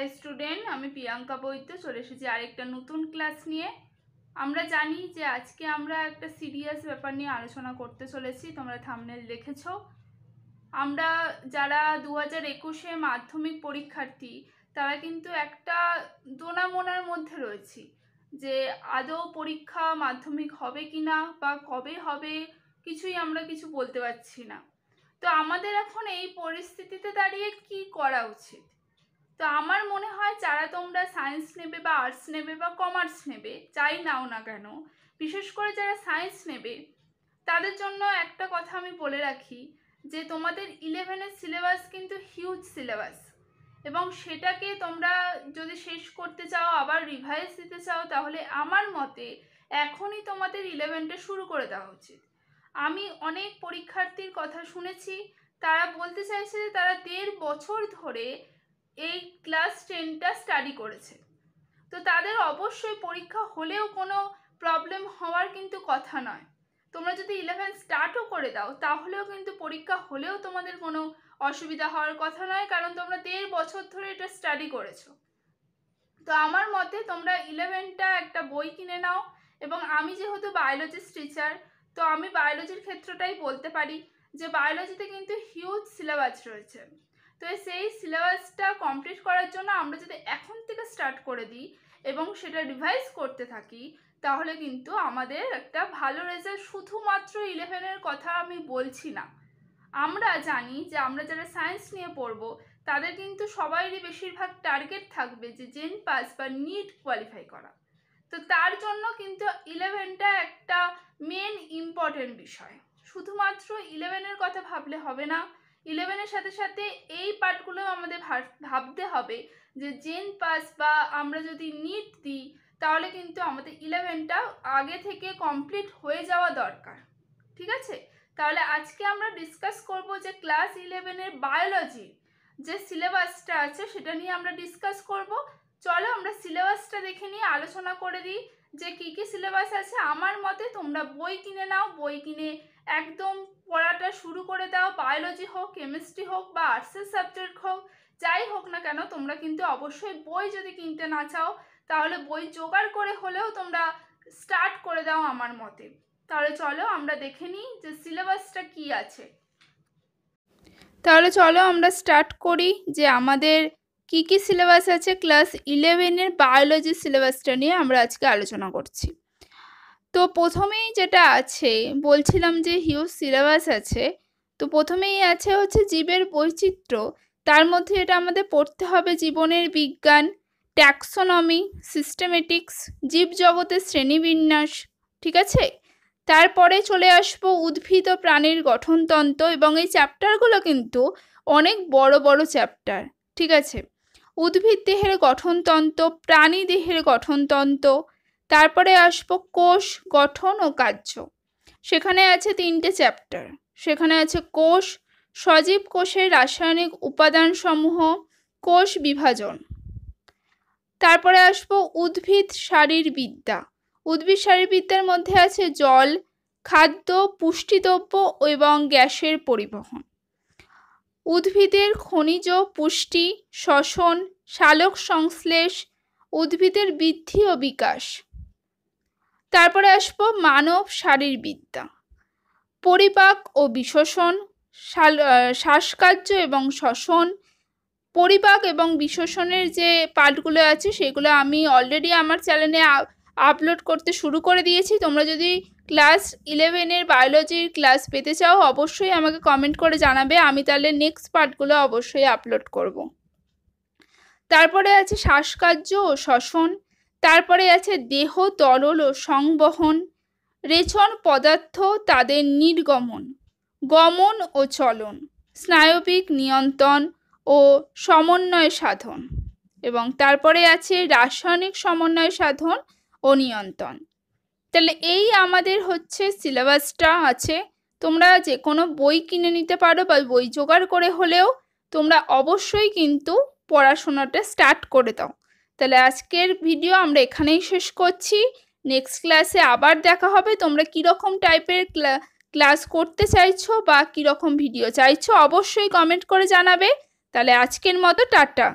High student আমি প্রিয়াঙ্কা বৈদ্য চলে এসেছি আরেকটা নতুন ক্লাস নিয়ে আমরা জানি যে আজকে আমরা একটা সিরিয়াস ব্যাপার নিয়ে আলোচনা করতে চলেছি তোমরা থামনেল দেখেছ আমরা যারা দু হাজার একুশে মাধ্যমিক পরীক্ষার্থী তারা কিন্তু একটা দোনামোনার মধ্যে রয়েছি যে আদৌ পরীক্ষা মাধ্যমিক হবে কি না বা কবে হবে কিছুই আমরা কিছু বলতে পারছি না তো আমাদের এখন এই পরিস্থিতিতে দাঁড়িয়ে কি করা উচিত তো আমার মনে হয় যারা তোমরা সায়েন্স নেবে বা আর্টস নেবে বা কমার্স নেবে যাই নাও না কেন বিশেষ করে যারা সায়েন্স নেবে তাদের জন্য একটা কথা আমি বলে রাখি যে তোমাদের ইলেভেনের সিলেবাস কিন্তু হিউজ সিলেবাস এবং সেটাকে তোমরা যদি শেষ করতে চাও আবার রিভাইজ দিতে চাও তাহলে আমার মতে এখনই তোমাদের ইলেভেনটা শুরু করে দেওয়া উচিত আমি অনেক পরীক্ষার্থীর কথা শুনেছি তারা বলতে চাইছে যে তারা দেড় বছর ধরে এই ক্লাস টেনটা স্টাডি করেছে তো তাদের অবশ্যই পরীক্ষা হলেও কোনো প্রবলেম হওয়ার কিন্তু কথা নয় তোমরা যদি ইলেভেন স্টার্টও করে দাও তাহলেও কিন্তু পরীক্ষা হলেও তোমাদের কোনো অসুবিধা হওয়ার কথা নয় কারণ তোমরা দেড় বছর ধরে এটা স্টাডি করেছো তো আমার মতে তোমরা ইলেভেনটা একটা বই কিনে নাও এবং আমি যেহেতু বায়োলজিস্ট টিচার তো আমি বায়োলজির ক্ষেত্রটাই বলতে পারি যে বায়োলজিতে কিন্তু হিউজ সিলেবাস রয়েছে তো সেই সিলেবাসটা কমপ্লিট করার জন্য আমরা যদি এখন থেকে স্টার্ট করে দিই এবং সেটা রিভাইজ করতে থাকি তাহলে কিন্তু আমাদের একটা ভালো রেজাল্ট শুধুমাত্র ইলেভেনের কথা আমি বলছি না আমরা জানি যে আমরা যারা সায়েন্স নিয়ে পড়ব তাদের কিন্তু সবাইরই বেশিরভাগ টার্গেট থাকবে যে জেন পাস বা নিট কোয়ালিফাই করা তো তার জন্য কিন্তু ইলেভেনটা একটা মেন ইম্পর্টেন্ট বিষয় শুধুমাত্র ইলেভেনের কথা ভাবলে হবে না ইলেভেনের সাথে সাথে এই পার্টগুলো আমাদের ভাবতে হবে যে জেন পাস বা আমরা যদি নিট দিই তাহলে কিন্তু আমাদের ইলেভেনটা আগে থেকে কমপ্লিট হয়ে যাওয়া দরকার ঠিক আছে তাহলে আজকে আমরা ডিসকাস করব যে ক্লাস ইলেভেনের বায়োলজি যে সিলেবাসটা আছে সেটা নিয়ে আমরা ডিসকাস করব চলো আমরা সিলেবাসটা দেখে নিয়ে আলোচনা করে দিই যে কি কি সিলেবাস আছে আমার মতে তোমরা বই কিনে নাও বই কিনে একদম পড়াটা শুরু করে দাও বায়োলজি হোক কেমিস্ট্রি হোক বা আর্টসের সাবজেক্ট হোক যাই হোক না কেন তোমরা কিন্তু অবশ্যই বই যদি কিনতে না চাও তাহলে বই জোগাড় করে হলেও তোমরা স্টার্ট করে দাও আমার মতে তাহলে চলো আমরা দেখে নিই যে সিলেবাসটা কি আছে তাহলে চলো আমরা স্টার্ট করি যে আমাদের কি কি সিলেবাস আছে ক্লাস ইলেভেনের বায়োলজি সিলেবাসটা নিয়ে আমরা আজকে আলোচনা করছি তো প্রথমেই যেটা আছে বলছিলাম যে হিউজ সিলেবাস আছে তো প্রথমেই আছে হচ্ছে জীবের বৈচিত্র্য তার মধ্যে এটা আমাদের পড়তে হবে জীবনের বিজ্ঞান ট্যাক্সোনমি সিস্টেমেটিক্স জীবজগতের শ্রেণীবিন্যাস ঠিক আছে তারপরে চলে আসব উদ্ভিদ ও প্রাণীর গঠনতন্ত্র এবং এই চ্যাপ্টারগুলো কিন্তু অনেক বড় বড় চ্যাপ্টার ঠিক আছে উদ্ভিদ দেহের গঠনতন্ত্র প্রাণী দেহের গঠনতন্ত্র তারপরে আসবো কোষ গঠন ও কার্য সেখানে আছে তিনটে চ্যাপ্টার সেখানে আছে কোষ সজীব কোষের রাসায়নিক উপাদানসমূহ কোষ বিভাজন তারপরে আসবো উদ্ভিদ শারীরবিদ্যা উদ্ভিদ শারীরবিদ্যার মধ্যে আছে জল খাদ্য পুষ্টিদ্রব্য এবং গ্যাসের পরিবহন উদ্ভিদের খনিজ পুষ্টি শ্বসন সালোক সংশ্লেষ উদ্ভিদের বৃদ্ধি ও বিকাশ তারপরে আসবো মানব শারীরবিদ্যা পরিপাক ও বিশোষণ শ্বাসকার্য এবং শ্বসন পরিপাক এবং বিশোষণের যে পার্টগুলো আছে সেগুলো আমি অলরেডি আমার চ্যানেলে আপলোড করতে শুরু করে দিয়েছি তোমরা যদি ক্লাস ইলেভেনের বায়োলজির ক্লাস পেতে চাও অবশ্যই আমাকে কমেন্ট করে জানাবে আমি তাহলে নেক্সট পার্টগুলো অবশ্যই আপলোড করব। তারপরে আছে শ্বাসকার্য ও শ্বসন তারপরে আছে দেহ তরল ও সংবহন রেচন পদার্থ তাদের নির্গমন গমন ও চলন স্নায়বিক নিয়ন্ত্রণ ও সমন্বয় সাধন এবং তারপরে আছে রাসায়নিক সমন্বয় সাধন ও নিয়ন্ত্রণ তাহলে এই আমাদের হচ্ছে সিলেবাসটা আছে তোমরা যে কোনো বই কিনে নিতে পারো বা বই জোগাড় করে হলেও তোমরা অবশ্যই কিন্তু পড়াশোনাটা স্টার্ট করে দাও তাহলে আজকের ভিডিও আমরা এখানেই শেষ করছি নেক্সট ক্লাসে আবার দেখা হবে তোমরা কীরকম টাইপের ক্লাস করতে চাইছো বা কীরকম ভিডিও চাইছো অবশ্যই কমেন্ট করে জানাবে তাহলে আজকের মতো টাটা